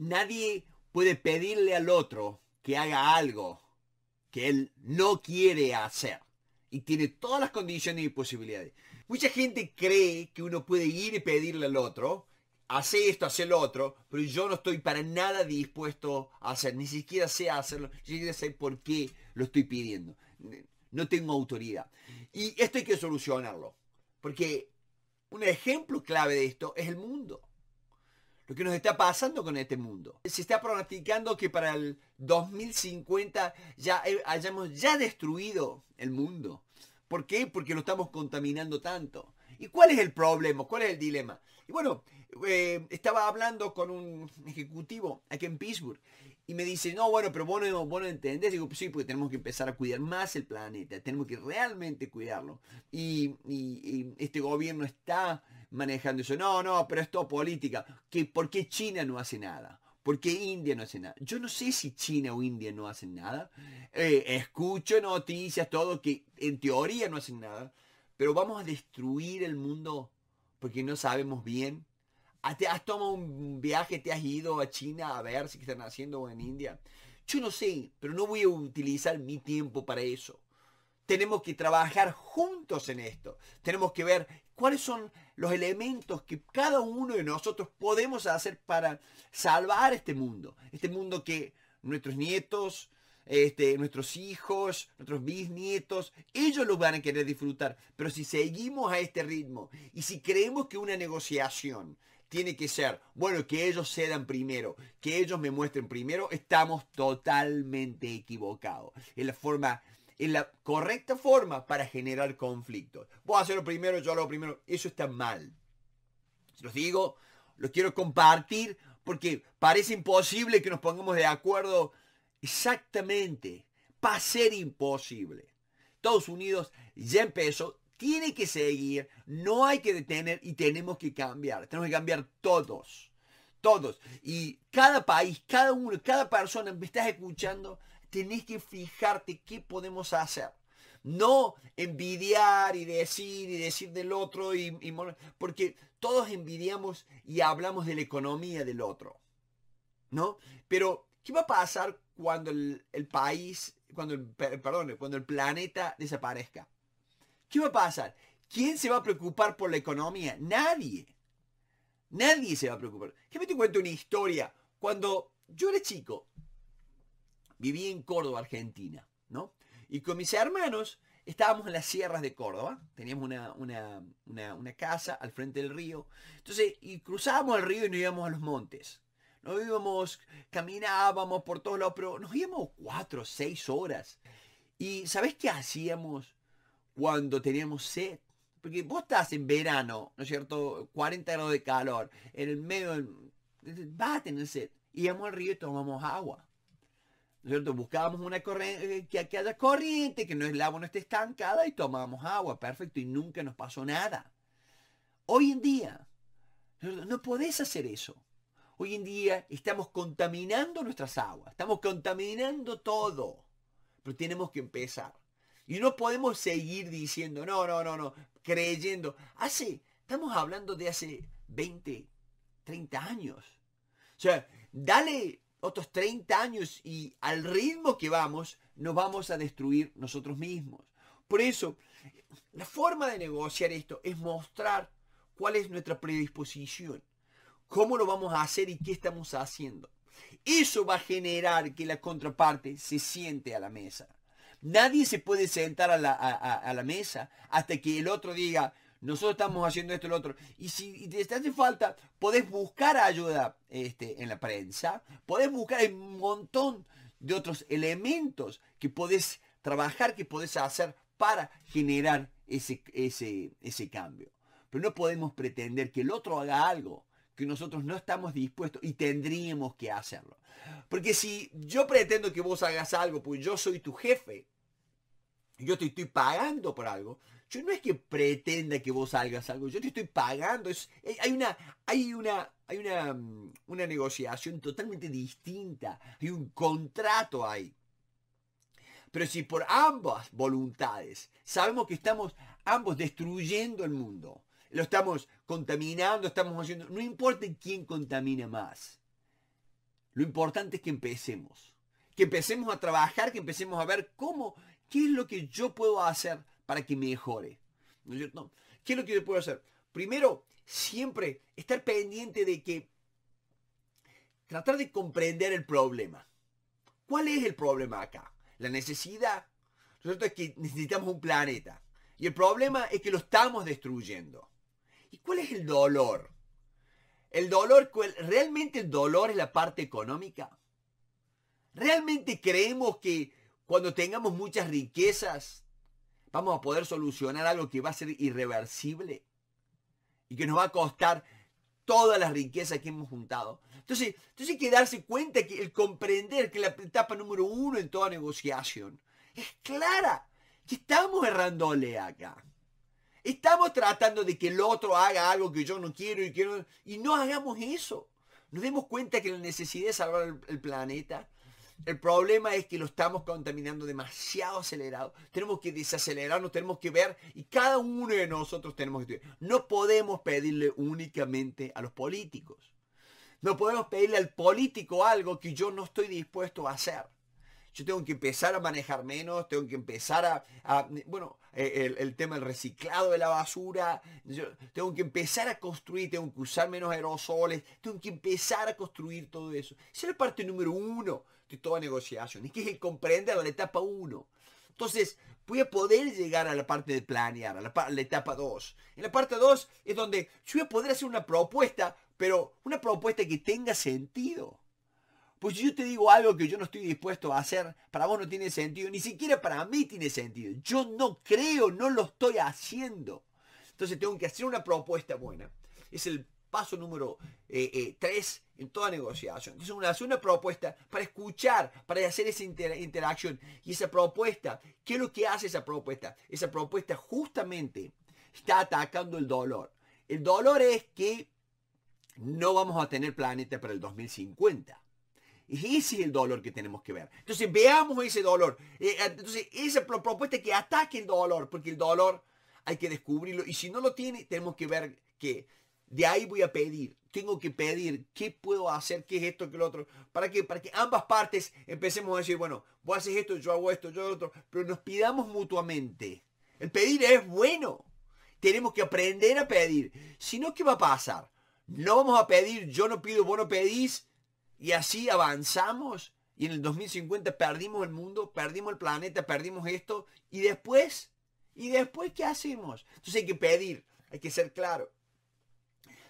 Nadie puede pedirle al otro que haga algo que él no quiere hacer y tiene todas las condiciones y posibilidades. Mucha gente cree que uno puede ir y pedirle al otro, hace esto, hace lo otro, pero yo no estoy para nada dispuesto a hacer, ni siquiera sé hacerlo, ni siquiera sé por qué lo estoy pidiendo. No tengo autoridad. Y esto hay que solucionarlo, porque un ejemplo clave de esto es el mundo lo que nos está pasando con este mundo. Se está pronosticando que para el 2050 ya eh, hayamos ya destruido el mundo. ¿Por qué? Porque lo estamos contaminando tanto. ¿Y cuál es el problema? ¿Cuál es el dilema? Y bueno, eh, estaba hablando con un ejecutivo aquí en Pittsburgh y me dice, no, bueno, pero vos no, vos no entendés. Digo, pues sí, porque tenemos que empezar a cuidar más el planeta, tenemos que realmente cuidarlo. Y, este gobierno está manejando eso. No, no, pero es todo política. ¿Que, ¿Por qué China no hace nada? ¿Por qué India no hace nada? Yo no sé si China o India no hacen nada. Eh, escucho noticias, todo que en teoría no hacen nada. Pero vamos a destruir el mundo porque no sabemos bien has tomado un viaje? ¿Te has ido a China a ver si están haciendo en India? Yo no sé, pero no voy a utilizar mi tiempo para eso. Tenemos que trabajar juntos en esto. Tenemos que ver cuáles son los elementos que cada uno de nosotros podemos hacer para salvar este mundo. Este mundo que nuestros nietos, este, nuestros hijos, nuestros bisnietos, ellos los van a querer disfrutar. Pero si seguimos a este ritmo y si creemos que una negociación tiene que ser, bueno, que ellos cedan primero, que ellos me muestren primero, estamos totalmente equivocados. Es la forma, es la correcta forma para generar conflictos. Vos lo primero, yo lo primero, eso está mal. los digo, los quiero compartir porque parece imposible que nos pongamos de acuerdo exactamente. Va a ser imposible. Estados Unidos ya empezó, tiene que seguir, no hay que detener y tenemos que cambiar. Tenemos que cambiar todos, todos. Y cada país, cada uno, cada persona, me estás escuchando, tenés que fijarte qué podemos hacer. No envidiar y decir y decir del otro, y, porque todos envidiamos y hablamos de la economía del otro. ¿No? Pero, ¿qué va a pasar cuando el, país, cuando el, perdón, cuando el planeta desaparezca? ¿Qué va a pasar? ¿Quién se va a preocupar por la economía? Nadie. Nadie se va a preocupar. ¿Qué me te cuento una historia. Cuando yo era chico, vivía en Córdoba, Argentina, ¿no? Y con mis hermanos estábamos en las sierras de Córdoba, teníamos una, casa al frente del río. Entonces, y cruzábamos el río y nos íbamos a los montes. Nos íbamos, caminábamos por todos lados, pero nos íbamos cuatro, seis horas. ¿Y sabes qué hacíamos? cuando teníamos sed. Porque vos estás en verano, ¿no es cierto? 40 grados de calor, en el medio, va a tener sed. Íbamos al río y tomamos agua. ¿no es cierto? Buscábamos una corriente, eh, que, haya corriente, que no el agua no esté estancada y tomamos agua, perfecto, y nunca nos pasó nada. Hoy en día, no podés hacer eso. Hoy en día estamos contaminando nuestras aguas, estamos contaminando todo, pero tenemos que empezar. Y no podemos seguir diciendo, no, no, no, no, creyendo. Hace, estamos hablando de hace 20, 30 años. O sea, dale otros 30 años y al ritmo que vamos, nos vamos a destruir nosotros mismos. Por eso, la forma de negociar esto es mostrar cuál es nuestra predisposición, cómo lo vamos a hacer y qué estamos haciendo. Eso va a generar que la contraparte se siente a la mesa. Nadie se puede sentar a la, mesa hasta que el otro diga, nosotros estamos haciendo esto y lo otro. Y si te hace falta, podés buscar ayuda este, en la prensa, podés buscar un montón de otros elementos que podés trabajar, que podés hacer para generar ese, ese, ese cambio. Pero no podemos pretender que el otro haga algo que nosotros no estamos dispuestos y tendríamos que hacerlo. Porque si yo pretendo que vos hagas algo, pues yo soy tu jefe, yo te estoy pagando por algo, yo no es que pretenda que vos hagas algo, yo te estoy pagando, es, eh, hay una, hay una, hay una, mm, una negociación totalmente distinta, hay un contrato ahí. Pero si por ambas voluntades sabemos que estamos ambos destruyendo el mundo, lo estamos contaminando, estamos haciendo. No importa quién contamina más. Lo importante es que empecemos. Que empecemos a trabajar, que empecemos a ver cómo, qué es lo que yo puedo hacer para que mejore. ¿Qué es lo que yo puedo hacer? Primero, siempre estar pendiente de que tratar de comprender el problema. ¿Cuál es el problema acá? La necesidad. nosotros que necesitamos un planeta. Y el problema es que lo estamos destruyendo. ¿Cuál es el dolor? ¿El dolor, realmente el dolor es la parte económica? ¿Realmente creemos que cuando tengamos muchas riquezas vamos a poder solucionar algo que va a ser irreversible y que nos va a costar todas las riquezas que hemos juntado? Entonces, entonces hay que darse cuenta que el comprender que la etapa número uno en toda negociación es clara, que estamos errándole acá. Estamos tratando de que el otro haga algo que yo no quiero y quiero. Y no hagamos eso. Nos demos cuenta que la necesidad de salvar el, planeta. El problema es que lo estamos contaminando demasiado acelerado. Tenemos que desacelerarnos, tenemos que ver y cada uno de nosotros tenemos que No podemos pedirle únicamente a los políticos. No podemos pedirle al político algo que yo no estoy dispuesto a hacer yo tengo que empezar a manejar menos, tengo que empezar a, bueno, eh, el, tema del reciclado de la basura, tengo que empezar a construir, tengo que usar menos aerosoles, tengo que empezar a construir todo eso. Esa es la parte número uno de toda negociación, y que es el la etapa uno. Entonces, voy a poder llegar a la parte de planear, a la, etapa dos. En la parte dos es donde yo voy a poder hacer una propuesta, pero una propuesta que tenga sentido. Pues si yo te digo algo que yo no estoy dispuesto a hacer, para vos no tiene sentido, ni siquiera para mí tiene sentido. Yo no creo, no lo estoy haciendo. Entonces tengo que hacer una propuesta buena. Es el paso número eh, eh, tres en toda negociación. Entonces uno hace una propuesta para escuchar, para hacer esa interacción. Y esa propuesta, ¿qué es lo que hace esa propuesta? Esa propuesta justamente está atacando el dolor. El dolor es que no vamos a tener planeta para el 2050. Ese es el dolor que tenemos que ver. Entonces veamos ese dolor. Eh, eh, entonces esa propuesta que ataque el dolor, porque el dolor hay que descubrirlo. Y si no lo tiene, tenemos que ver que de ahí voy a pedir. Tengo que pedir qué puedo hacer, qué es esto, qué es lo otro. ¿Para que Para que ambas partes empecemos a decir, bueno, vos haces esto, yo hago esto, yo lo otro. Pero nos pidamos mutuamente. El pedir es bueno. Tenemos que aprender a pedir. Si no, ¿qué va a pasar? No vamos a pedir, yo no pido, vos no pedís y así avanzamos y en el 2050 perdimos el mundo, perdimos el planeta, perdimos esto. Y después, ¿y después qué hacemos? Entonces hay que pedir, hay que ser claro.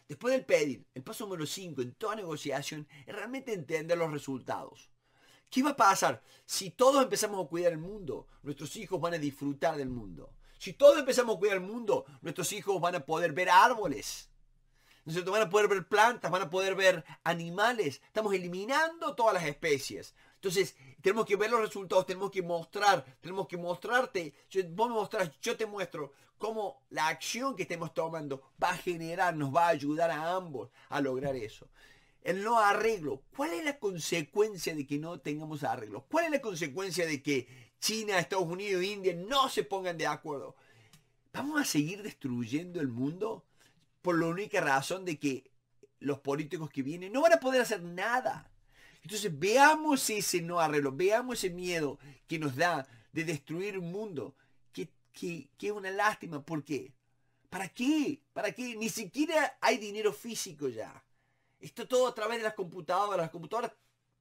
Después del pedir, el paso número 5 en toda negociación es realmente entender los resultados. ¿Qué va a pasar si todos empezamos a cuidar el mundo? Nuestros hijos van a disfrutar del mundo. Si todos empezamos a cuidar el mundo, nuestros hijos van a poder ver árboles. Nosotros Van a poder ver plantas, van a poder ver animales. Estamos eliminando todas las especies. Entonces, tenemos que ver los resultados, tenemos que mostrar, tenemos que mostrarte. Yo, vos me mostrás, yo te muestro cómo la acción que estemos tomando va a generar, nos va a ayudar a ambos a lograr eso. El no arreglo. ¿Cuál es la consecuencia de que no tengamos arreglo? ¿Cuál es la consecuencia de que China, Estados Unidos, India no se pongan de acuerdo? ¿Vamos a seguir destruyendo el mundo? por la única razón de que los políticos que vienen no van a poder hacer nada. Entonces veamos ese no arreglo, veamos ese miedo que nos da de destruir un mundo, que, es una lástima. ¿Por qué? ¿Para qué? ¿Para qué? Ni siquiera hay dinero físico ya. Esto todo a través de las computadoras. Las computadoras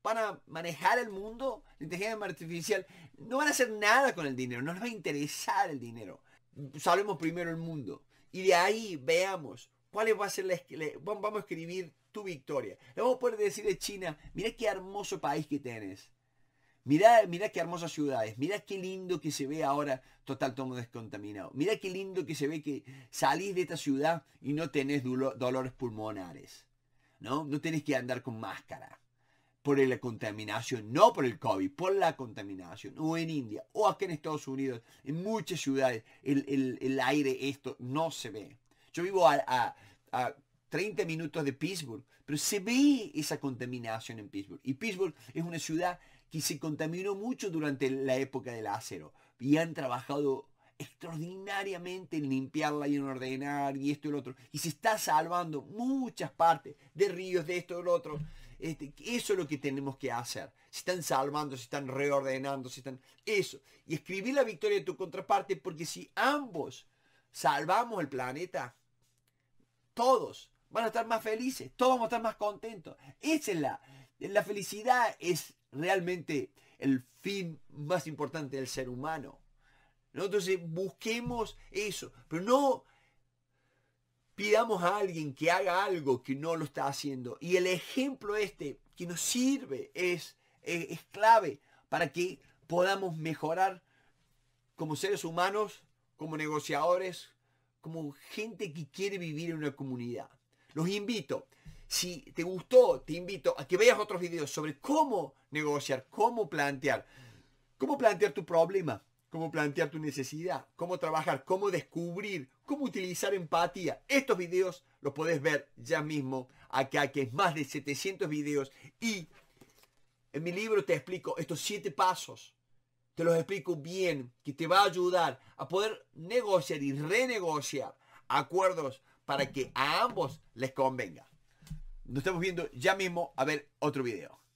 van a manejar el mundo, la inteligencia artificial. No van a hacer nada con el dinero, no les va a interesar el dinero. Salvemos primero el mundo. Y de ahí veamos cuál va a ser vamos a escribir tu victoria. vamos a poder decir a China, mira qué hermoso país que tenés. Mira, mira qué hermosas ciudades, mira qué lindo que se ve ahora total tomo descontaminado. Mira qué lindo que se ve que salís de esta ciudad y no tenés dolores pulmonares. ¿no? no tenés que andar con máscara por la contaminación, no por el COVID, por la contaminación. O en India, o acá en Estados Unidos, en muchas ciudades, el aire, esto no se ve. Yo vivo a, 30 minutos de Pittsburgh, pero se ve esa contaminación en Pittsburgh. Y Pittsburgh es una ciudad que se contaminó mucho durante la época del acero y han trabajado extraordinariamente en limpiarla y en ordenar y esto y lo otro. Y se está salvando muchas partes de ríos, de esto y lo otro. Este, eso es lo que tenemos que hacer. Se están salvando, se están reordenando, se están... Eso. Y escribir la victoria de tu contraparte porque si ambos salvamos el planeta, todos van a estar más felices, todos vamos a estar más contentos. Esa es la, la felicidad es realmente el fin más importante del ser humano. Nosotros Entonces eh, busquemos eso, pero no pidamos a alguien que haga algo que no lo está haciendo. Y el ejemplo este que nos sirve es, es, es clave para que podamos mejorar como seres humanos, como negociadores, como gente que quiere vivir en una comunidad. Los invito, si te gustó, te invito a que veas otros videos sobre cómo negociar, cómo plantear, cómo plantear tu problema, cómo plantear tu necesidad, cómo trabajar, cómo descubrir, cómo utilizar empatía. Estos videos los podés ver ya mismo acá, que es más de 700 videos. Y en mi libro te explico estos siete pasos te los explico bien, que te va a ayudar a poder negociar y renegociar acuerdos para que a ambos les convenga. Nos estamos viendo ya mismo a ver otro video.